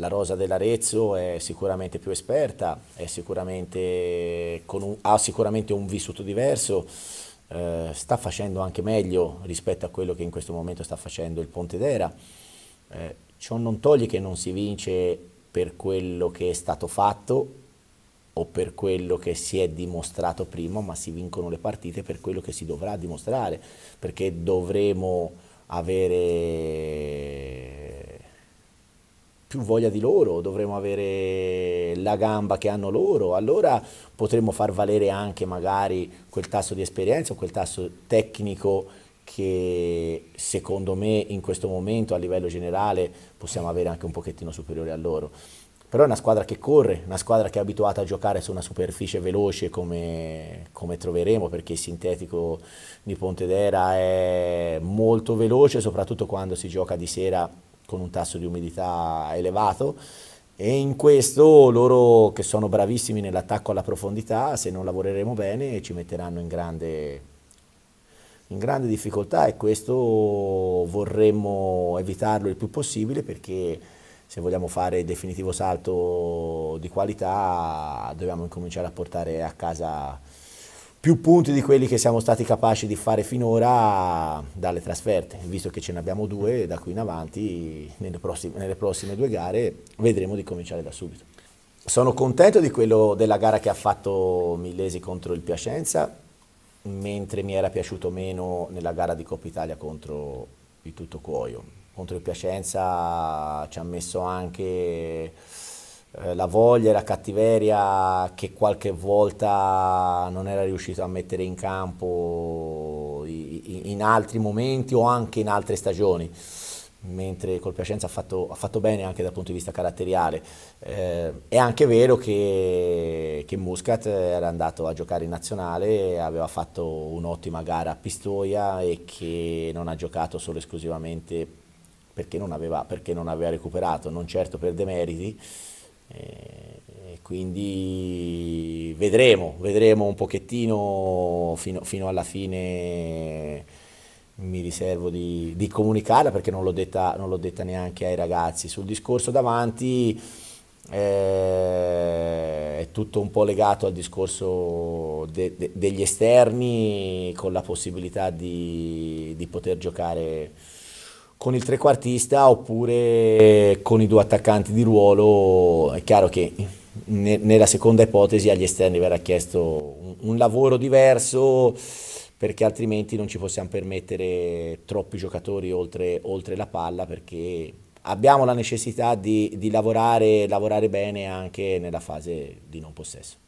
La rosa dell'Arezzo è sicuramente più esperta, sicuramente un, ha sicuramente un vissuto diverso, eh, sta facendo anche meglio rispetto a quello che in questo momento sta facendo il Pontedera. Eh, ciò non toglie che non si vince per quello che è stato fatto o per quello che si è dimostrato prima, ma si vincono le partite per quello che si dovrà dimostrare, perché dovremo avere più voglia di loro, dovremmo avere la gamba che hanno loro, allora potremmo far valere anche magari quel tasso di esperienza, quel tasso tecnico che secondo me in questo momento a livello generale possiamo avere anche un pochettino superiore a loro. Però è una squadra che corre, una squadra che è abituata a giocare su una superficie veloce come, come troveremo, perché il sintetico di Pontedera è molto veloce, soprattutto quando si gioca di sera con un tasso di umidità elevato e in questo loro che sono bravissimi nell'attacco alla profondità, se non lavoreremo bene ci metteranno in grande, in grande difficoltà e questo vorremmo evitarlo il più possibile perché se vogliamo fare il definitivo salto di qualità dobbiamo incominciare a portare a casa più punti di quelli che siamo stati capaci di fare finora dalle trasferte, visto che ce ne abbiamo due da qui in avanti, nelle prossime, nelle prossime due gare vedremo di cominciare da subito. Sono contento di quello della gara che ha fatto Millesi contro il Piacenza, mentre mi era piaciuto meno nella gara di Coppa Italia contro il Tutto Cuoio. Contro il Piacenza ci ha messo anche eh, la voglia e la cattiveria che qualche volta non era riuscito a mettere in campo in altri momenti o anche in altre stagioni mentre col Piacenza ha fatto, ha fatto, bene anche dal punto di vista caratteriale. Eh, è anche vero che, che, Muscat era andato a giocare in nazionale, aveva fatto un'ottima gara a Pistoia e che non ha giocato solo esclusivamente perché non aveva, perché non aveva recuperato, non certo per demeriti eh, e quindi vedremo, vedremo un pochettino fino, fino alla fine mi riservo di, di comunicarla perché non l'ho, detta, non l'ho, detta, neanche ai ragazzi. Sul discorso davanti eh, è tutto un po' legato al discorso de, de, degli esterni con la possibilità di, di poter giocare con il trequartista oppure con i due attaccanti di ruolo, è chiaro che nella seconda ipotesi agli esterni verrà chiesto un, lavoro diverso perché altrimenti non ci possiamo permettere troppi giocatori oltre, oltre la palla perché abbiamo la necessità di, di lavorare, lavorare bene anche nella fase di non possesso.